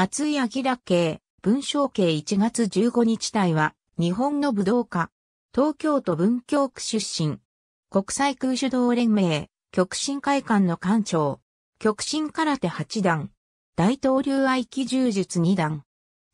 松井明慶、文章系1月15日隊は、日本の武道家、東京都文京区出身、国際空手道連盟、極真会館の館長、極真空手8段、大東流合気柔術2段、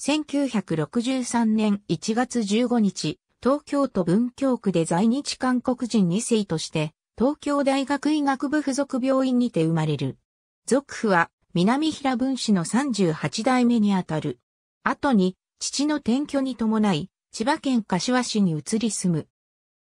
1963年1月15日、東京都文京区で在日韓国人2世として、東京大学医学部附属病院にて生まれる。族譜は南平分子の38代目にあたる。後に、父の転居に伴い、千葉県柏市に移り住む。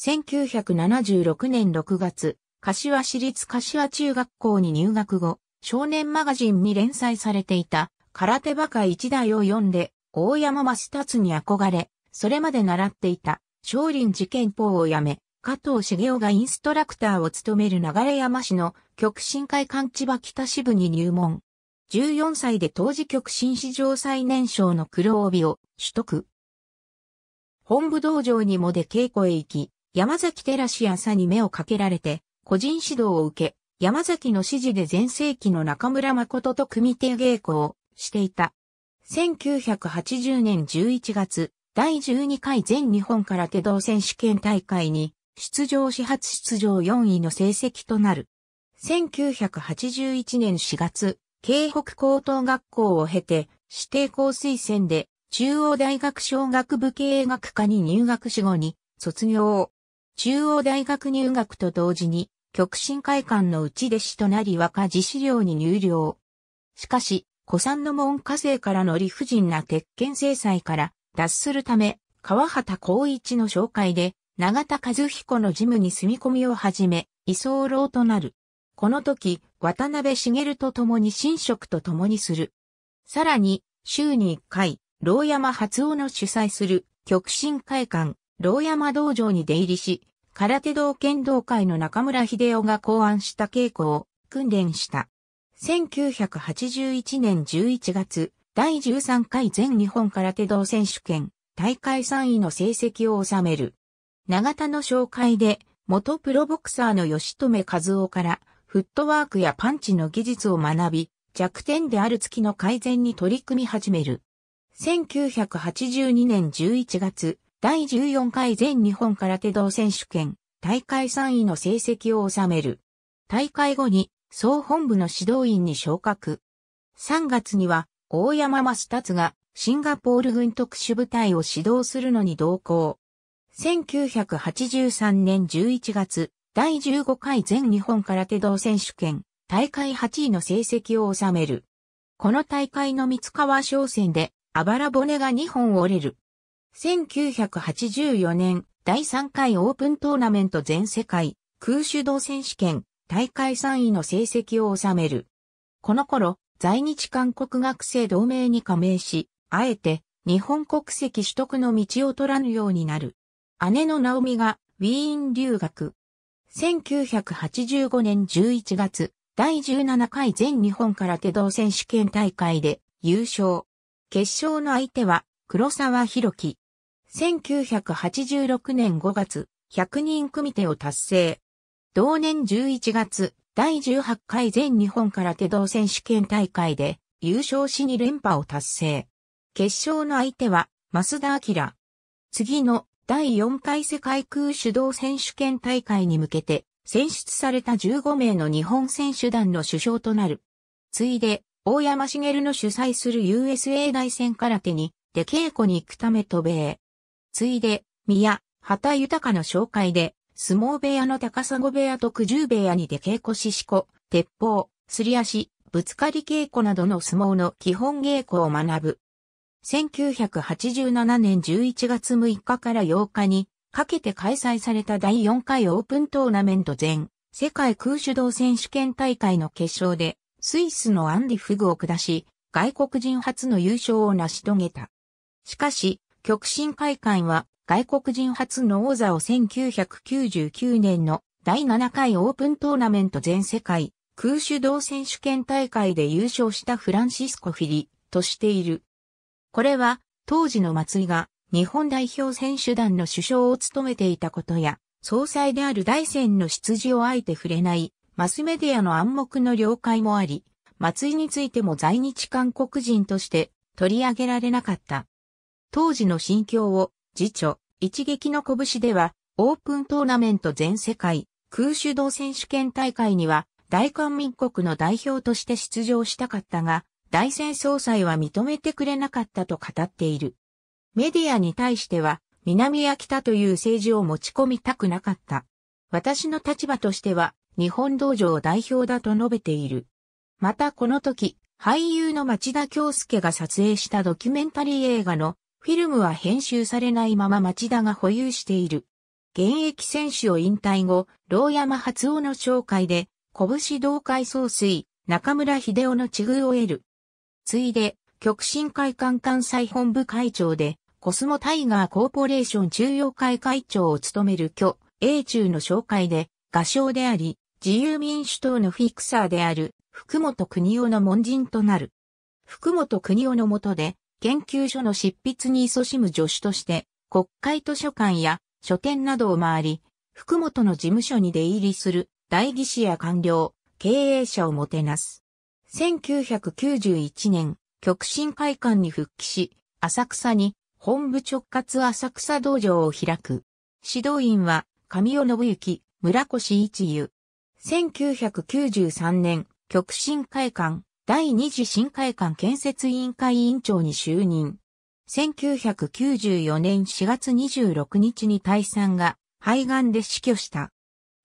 1976年6月、柏市立柏中学校に入学後、少年マガジンに連載されていた、空手バカ一代を読んで、大山マスタツに憧れ、それまで習っていた、少林寺拳法をやめ、加藤茂雄がインストラクターを務める流山市の極真会館千葉北支部に入門。14歳で当時極真史上最年少の黒帯を取得。本部道場にも出稽古へ行き、山崎寺氏朝に目をかけられて、個人指導を受け、山崎の指示で前世紀の中村誠と組手稽古をしていた。1980年11月、第12回全日本空手道選手権大会に出場始発出場4位の成績となる。1981年4月、京北高等学校を経て、指定校推薦で、中央大学小学部経営学科に入学し後に、卒業。中央大学入学と同時に、極真会館の内弟子となり若自資料に入寮。しかし、古参の門下生からの理不尽な鉄拳制裁から脱するため、川畑光一の紹介で永田和彦のジムに住み込みを始め、居候となる。この時、渡辺茂と共に新職と共にする。さらに、週に1回、牢山初尾の主催する極真会館、牢山道場に出入りし、空手道剣道会の中村秀夫が考案した稽古を訓練した。1981年11月、第13回全日本空手道選手権大会3位の成績を収める。長田の紹介で、元プロボクサーの吉留和夫から、フットワークやパンチの技術を学び、弱点である月の改善に取り組み始める。1982年11月、第14回全日本空手道選手権、大会3位の成績を収める。大会後に、総本部の指導員に昇格。3月には、大山増達が、シンガポール軍特殊部隊を指導するのに同行。1983年11月、第15回全日本空手道選手権、大会8位の成績を収める。この大会の三川商戦で、あばら骨が2本折れる。1984年、第3回オープントーナメント全世界、空手道選手権、大会3位の成績を収める。この頃、在日韓国学生同盟に加盟し、あえて、日本国籍取得の道を取らぬようになる。姉のナオミがウィーン留学。1985年11月、第17回全日本空手道選手権大会で優勝。決勝の相手は黒沢博樹。1986年5月、100人組手を達成。同年11月、第18回全日本空手道選手権大会で優勝し2連覇を達成。決勝の相手は増田明。次の第4回世界空手道選手権大会に向けて選出された15名の日本選手団の首相となる。ついで、大山茂の主催する USA 大戦空手に、出稽古に行くため渡米。ついで、宮、畑豊の紹介で、相撲部屋の高砂部屋と九十部屋に出稽古ししこ、鉄砲、すり足、ぶつかり稽古などの相撲の基本稽古を学ぶ。1987年11月6日から8日にかけて開催された第4回オープントーナメント前世界空手道選手権大会の決勝でスイスのアンディ・フグを下し外国人初の優勝を成し遂げた。しかし極真会館は外国人初の王座を1999年の第7回オープントーナメント全世界空手道選手権大会で優勝したフランシスコ・フィリとしている。これは、当時の松井が、日本代表選手団の首相を務めていたことや、総裁である大戦の出自をあえて触れないマスメディアの暗黙の了解もあり、松井についても在日韓国人として取り上げられなかった。当時の心境を、辞書、一撃の拳では、オープントーナメント全世界、空手道選手権大会には、大韓民国の代表として出場したかったが、大戦総裁は認めてくれなかったと語っている。メディアに対しては、南や北という政治を持ち込みたくなかった。私の立場としては、日本道場代表だと述べている。またこの時、俳優の町田京介が撮影したドキュメンタリー映画のフィルムは編集されないまま町田が保有している。現役選手を引退後、牢山初尾の紹介で、拳同会総帥、中村秀夫の地遇を得る。ついで、極真会館関西本部会長で、コスモタイガーコーポレーション中央会会長を務める巨、英中の紹介で、画商であり、自由民主党のフィクサーである、福本国夫の門人となる。福本国夫の下で、研究所の執筆に勤しむ助手として、国会図書館や書店などを回り、福本の事務所に出入りする、代議士や官僚、経営者をもてなす。1991年、極真会館に復帰し、浅草に本部直轄浅草道場を開く。指導員は神尾信之、村越一優。1993年、極真会館、第二次新会館建設委員会委員長に就任。1994年4月26日に退散が肺がんで死去した。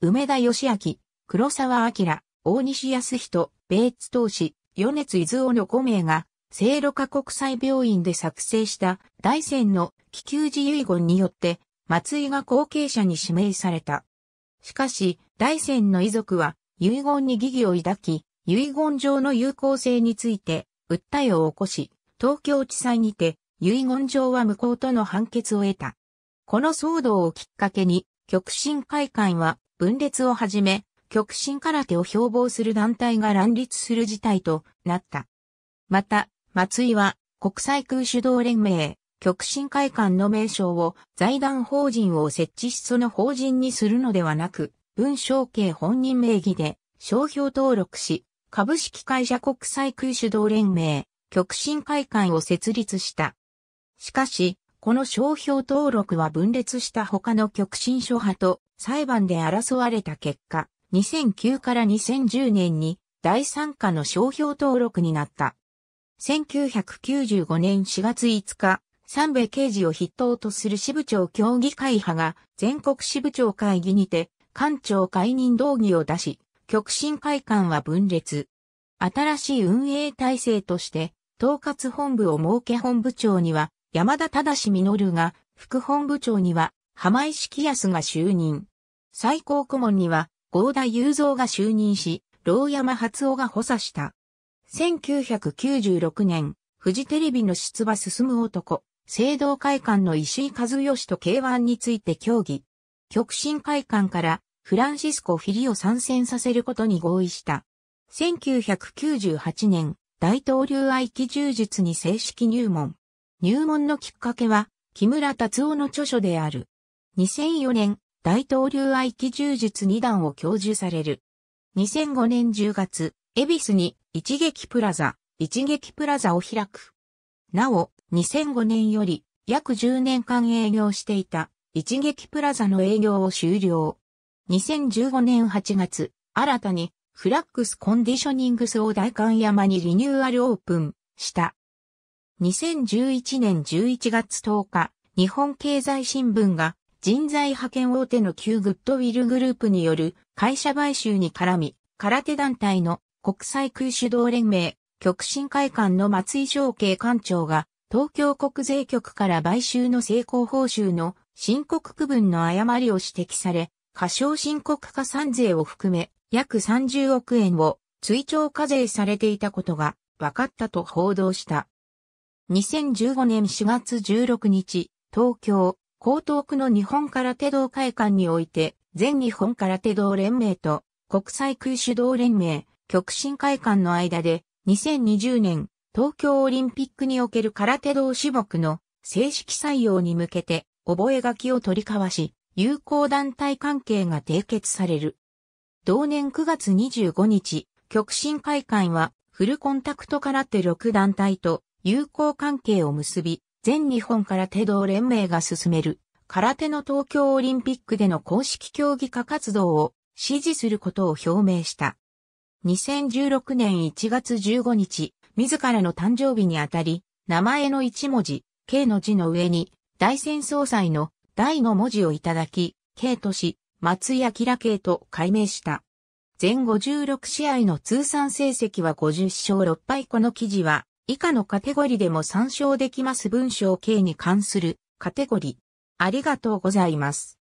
梅田義明、黒沢明、大西康人、米津投資、米津伊豆の5名が、聖路加国際病院で作成した大戦の気球寺遺言によって、松井が後継者に指名された。しかし、大戦の遺族は、遺言に疑義を抱き、遺言上の有効性について、訴えを起こし、東京地裁にて、遺言上は無効との判決を得た。この騒動をきっかけに、極真会館は分裂を始め、極真空手を標榜する団体が乱立する事態となった。また、松井は国際空手道連盟、極真会館の名称を財団法人を設置しその法人にするのではなく、文章系本人名義で商標登録し、株式会社国際空手道連盟、極真会館を設立した。しかし、この商標登録は分裂した他の極真諸派と裁判で争われた結果、2009から2010年に第三課の商標登録になった。1995年4月5日、三部刑事を筆頭とする支部長協議会派が全国支部長会議にて、官庁解任動議を出し、極真会館は分裂。新しい運営体制として、統括本部を設け本部長には山田忠実が、副本部長には浜井式康が就任。最高顧問には合田雄三が就任し、牢山初夫が補佐した。1996年、フジテレビの出馬進む男、聖堂会館の石井和義と K1 について協議。極真会館からフランシスコ・フィリを参戦させることに合意した。1998年、大統領愛機柔術に正式入門。入門のきっかけは、木村達夫の著書である。2004年、大統領合気柔術二段を教授される。2005年10月、恵比寿に一撃プラザ、一撃プラザを開く。なお、2005年より約10年間営業していた一撃プラザの営業を終了。2015年8月、新たにフラックスコンディショニングスを大観山にリニューアルオープンした。2011年11月10日、日本経済新聞が人材派遣大手の旧グッドウィルグループによる会社買収に絡み、空手団体の国際空手道連盟、極真会館の松井翔慶館長が、東京国税局から買収の成功報酬の申告区分の誤りを指摘され、過小申告加算税を含め約30億円を追徴課税されていたことが分かったと報道した。2015年4月16日、東京江東区の日本空手道会館において、全日本空手道連盟と国際空手道連盟、極真会館の間で、2020年、東京オリンピックにおける空手道種目の正式採用に向けて、覚書を取り交わし、友好団体関係が締結される。同年9月25日、極真会館は、フルコンタクト空手6団体と友好関係を結び、全日本空手道連盟が進める空手の東京オリンピックでの公式競技化活動を支持することを表明した。2016年1月15日、自らの誕生日にあたり、名前の1文字、K の字の上に、大戦総裁の大の文字をいただき、K とし、松井明慶と改名した。全56試合の通算成績は50勝6敗この記事は、以下のカテゴリでも参照できます文章形に関するカテゴリ。ありがとうございます。